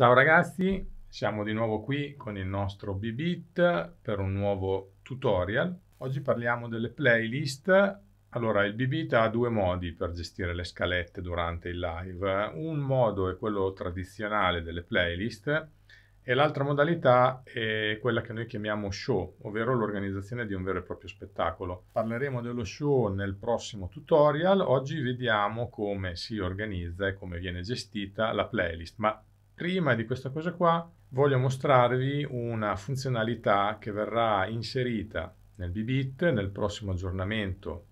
Ciao ragazzi, siamo di nuovo qui con il nostro Bibit per un nuovo tutorial. Oggi parliamo delle playlist. Allora, il Bibit ha due modi per gestire le scalette durante il live. Un modo è quello tradizionale delle playlist e l'altra modalità è quella che noi chiamiamo show, ovvero l'organizzazione di un vero e proprio spettacolo. Parleremo dello show nel prossimo tutorial. Oggi vediamo come si organizza e come viene gestita la playlist, ma Prima di questa cosa qua voglio mostrarvi una funzionalità che verrà inserita nel bbit nel prossimo aggiornamento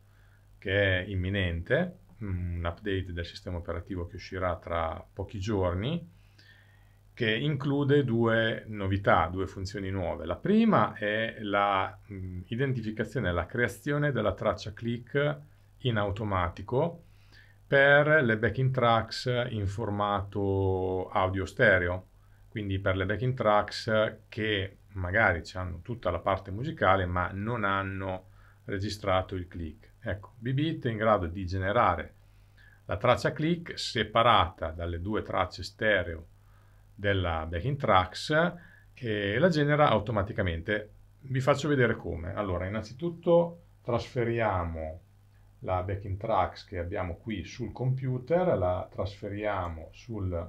che è imminente, un update del sistema operativo che uscirà tra pochi giorni, che include due novità, due funzioni nuove. La prima è l'identificazione e la creazione della traccia click in automatico per le backing tracks in formato audio stereo, quindi per le backing tracks che magari hanno tutta la parte musicale ma non hanno registrato il click. Ecco, BBIT è in grado di generare la traccia click separata dalle due tracce stereo della backing tracks e la genera automaticamente. Vi faccio vedere come. Allora, innanzitutto trasferiamo la backing tracks che abbiamo qui sul computer, la trasferiamo sul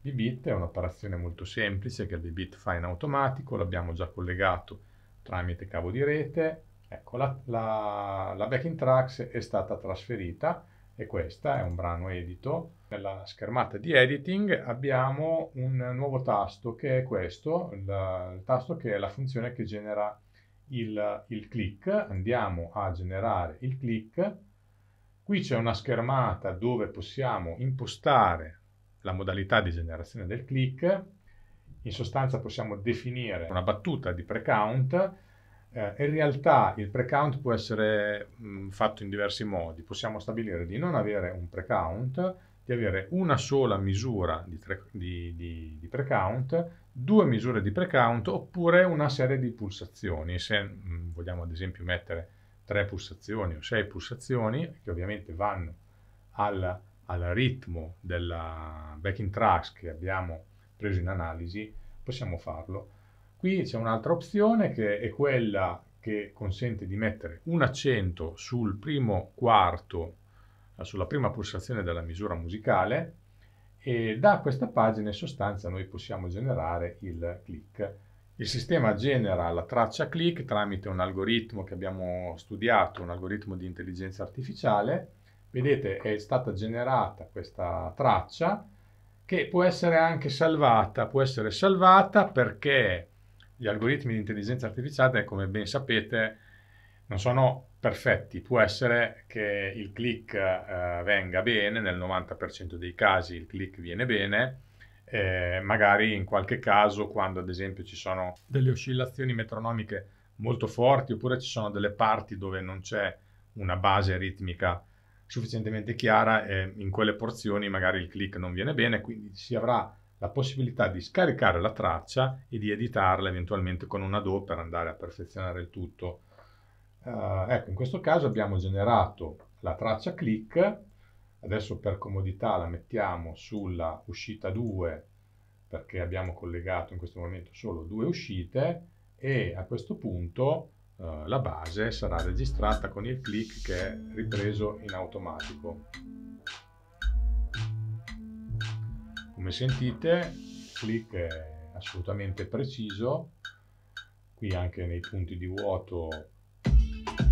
BBIT, è un'operazione molto semplice che il BBIT fa in automatico, l'abbiamo già collegato tramite cavo di rete, ecco la, la, la backing tracks è stata trasferita e questa è un brano edito. Nella schermata di editing abbiamo un nuovo tasto che è questo, il, il tasto che è la funzione che genera il, il click. Andiamo a generare il click Qui c'è una schermata dove possiamo impostare la modalità di generazione del click. In sostanza possiamo definire una battuta di pre-count. Eh, in realtà il pre-count può essere mh, mm, fatto in diversi modi. Possiamo stabilire di non avere un pre-count, di avere una sola misura di, tre, di, di, di pre-count, due misure di pre-count oppure una serie di pulsazioni. Se mh, mm, vogliamo ad esempio mettere 3 pulsazioni o 6 pulsazioni che ovviamente vanno al, al ritmo della backing tracks che abbiamo preso in analisi, possiamo farlo. Qui c'è un'altra opzione che è quella che consente di mettere un accento sul primo quarto, eh, sulla prima pulsazione della misura musicale e da questa pagina in sostanza noi possiamo generare il click il sistema genera la traccia click tramite un algoritmo che abbiamo studiato, un algoritmo di intelligenza artificiale. Vedete è stata generata questa traccia che può essere anche salvata, può essere salvata perché gli algoritmi di intelligenza artificiale, come ben sapete, non sono perfetti. Può essere che il click eh, venga bene, nel 90% dei casi il click viene bene, eh, magari in qualche caso quando ad esempio ci sono delle oscillazioni metronomiche molto forti oppure ci sono delle parti dove non c'è una base ritmica sufficientemente chiara e in quelle porzioni magari il click non viene bene, quindi si avrà la possibilità di scaricare la traccia e di editarla eventualmente con una DO per andare a perfezionare il tutto. Uh, ecco, in questo caso abbiamo generato la traccia click Adesso per comodità la mettiamo sulla uscita 2 perché abbiamo collegato in questo momento solo due uscite e a questo punto eh, la base sarà registrata con il click che è ripreso in automatico. Come sentite il click è assolutamente preciso, qui anche nei punti di vuoto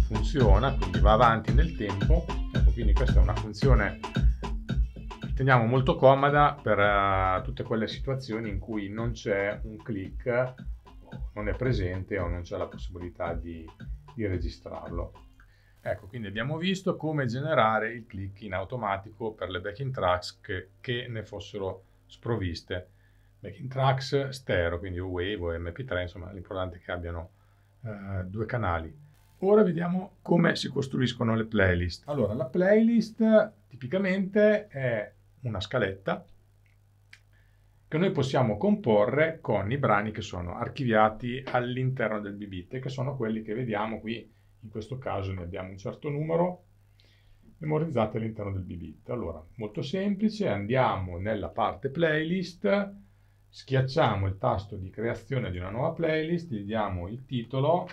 funziona, quindi va avanti nel tempo quindi questa è una funzione teniamo molto comoda per uh, tutte quelle situazioni in cui non c'è un click, non è presente o non c'è la possibilità di, di registrarlo. Ecco, quindi abbiamo visto come generare il click in automatico per le backing tracks che, che ne fossero sprovviste. Backing tracks stereo, quindi o Wave o MP3, insomma l'importante è che abbiano uh, due canali. Ora vediamo come si costruiscono le playlist. Allora, la playlist tipicamente è una scaletta che noi possiamo comporre con i brani che sono archiviati all'interno del bibit, che sono quelli che vediamo qui. In questo caso ne abbiamo un certo numero memorizzati all'interno del bbit. Allora, molto semplice, andiamo nella parte playlist, schiacciamo il tasto di creazione di una nuova playlist, gli diamo il titolo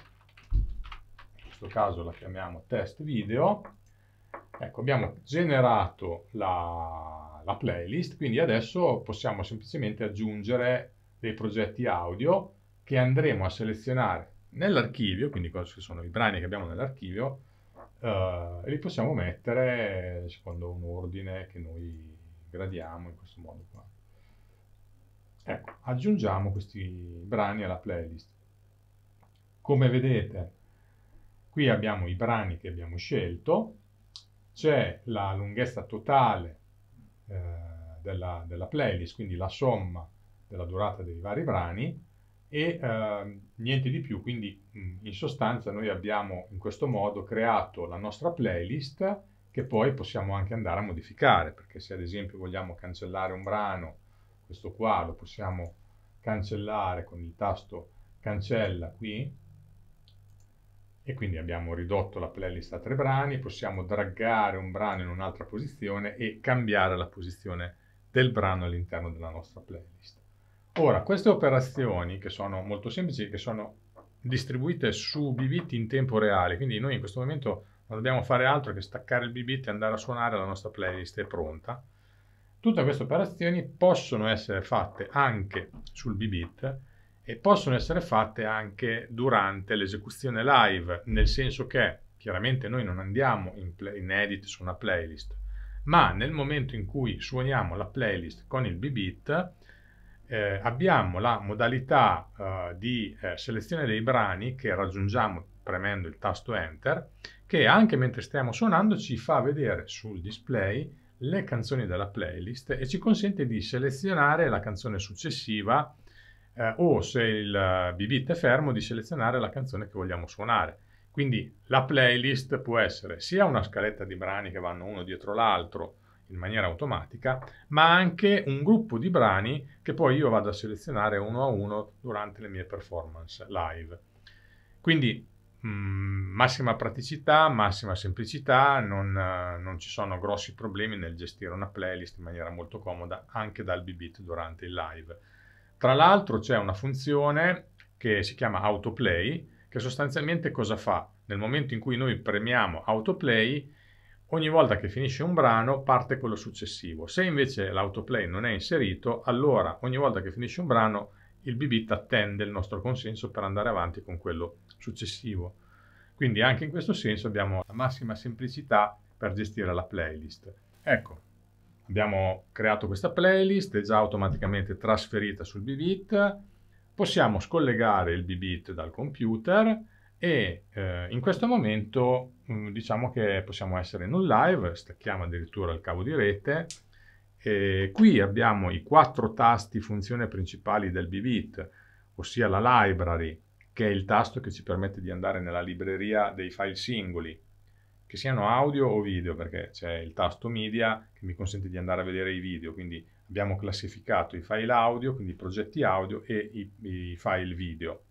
questo caso la chiamiamo test video, ecco abbiamo generato la, la playlist, quindi adesso possiamo semplicemente aggiungere dei progetti audio che andremo a selezionare nell'archivio, quindi quali sono i brani che abbiamo nell'archivio, eh, e li possiamo mettere secondo un ordine che noi gradiamo in questo modo qua. Ecco, aggiungiamo questi brani alla playlist. Come vedete Qui abbiamo i brani che abbiamo scelto, c'è la lunghezza totale eh, della, della, playlist, quindi la somma della durata dei vari brani e eh, niente di più, quindi in sostanza noi abbiamo in questo modo creato la nostra playlist che poi possiamo anche andare a modificare, perché se ad esempio vogliamo cancellare un brano, questo qua lo possiamo cancellare con il tasto cancella qui, e quindi abbiamo ridotto la playlist a tre brani, possiamo draggare un brano in un'altra posizione e cambiare la posizione del brano all'interno della nostra playlist. Ora, queste operazioni che sono molto semplici, che sono distribuite su bit in tempo reale, quindi noi in questo momento non dobbiamo fare altro che staccare il bit e andare a suonare la nostra playlist è pronta. Tutte queste operazioni possono essere fatte anche sul bit e possono essere fatte anche durante l'esecuzione live, nel senso che chiaramente noi non andiamo in, play, in edit su una playlist, ma nel momento in cui suoniamo la playlist con il BBIT eh, abbiamo la modalità eh, di eh, selezione dei brani che raggiungiamo premendo il tasto Enter, che anche mentre stiamo suonando ci fa vedere sul display le canzoni della playlist e ci consente di selezionare la canzone successiva eh, o se il eh, bibit è fermo di selezionare la canzone che vogliamo suonare. Quindi la playlist può essere sia una scaletta di brani che vanno uno dietro l'altro in maniera automatica, ma anche un gruppo di brani che poi io vado a selezionare uno a uno durante le mie performance live. Quindi mh, mm, massima praticità, massima semplicità, non, eh, non, ci sono grossi problemi nel gestire una playlist in maniera molto comoda anche dal BBT durante il live. Tra l'altro c'è una funzione che si chiama autoplay, che sostanzialmente cosa fa? Nel momento in cui noi premiamo autoplay, ogni volta che finisce un brano parte quello successivo. Se invece l'autoplay non è inserito, allora ogni volta che finisce un brano il BBIT attende il nostro consenso per andare avanti con quello successivo. Quindi anche in questo senso abbiamo la massima semplicità per gestire la playlist. Ecco, abbiamo creato questa playlist, è già automaticamente trasferita sul BBIT, possiamo scollegare il BBIT dal computer e eh, in questo momento mm, diciamo che possiamo essere in un live, stacchiamo addirittura il cavo di rete, e qui abbiamo i quattro tasti funzione principali del BBIT, ossia la library, che è il tasto che ci permette di andare nella libreria dei file singoli, che siano audio o video, perché c'è il tasto media che mi consente di andare a vedere i video, quindi abbiamo classificato i file audio, quindi i progetti audio e i, i file video.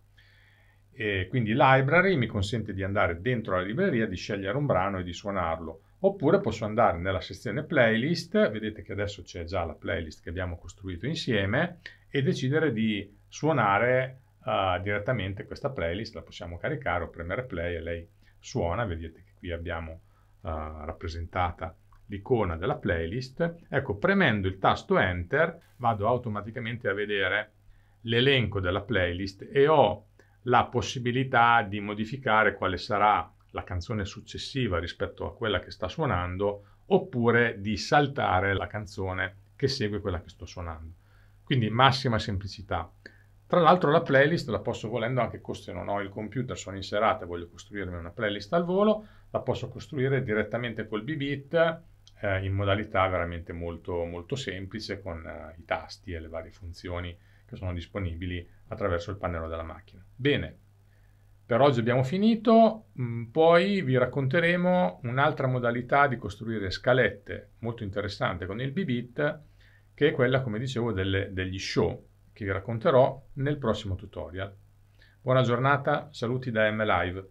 E quindi library mi consente di andare dentro la libreria, di scegliere un brano e di suonarlo. Oppure posso andare nella sezione playlist, vedete che adesso c'è già la playlist che abbiamo costruito insieme, e decidere di suonare uh, direttamente questa playlist, la possiamo caricare o premere play e lei suona, vedete che qui abbiamo uh, rappresentata l'icona della playlist, ecco premendo il tasto enter vado automaticamente a vedere l'elenco della playlist e ho la possibilità di modificare quale sarà la canzone successiva rispetto a quella che sta suonando oppure di saltare la canzone che segue quella che sto suonando. Quindi massima semplicità. Tra l'altro la playlist la posso volendo anche se non ho il computer, sono in serata e voglio costruirmi una playlist al volo, la posso costruire direttamente col bbit eh, in modalità veramente molto, molto semplice con eh, i tasti e le varie funzioni che sono disponibili attraverso il pannello della macchina. Bene, per oggi abbiamo finito, mm, poi vi racconteremo un'altra modalità di costruire scalette molto interessante con il bbit che è quella, come dicevo, delle, degli show che vi racconterò nel prossimo tutorial. Buona giornata, saluti da MLive.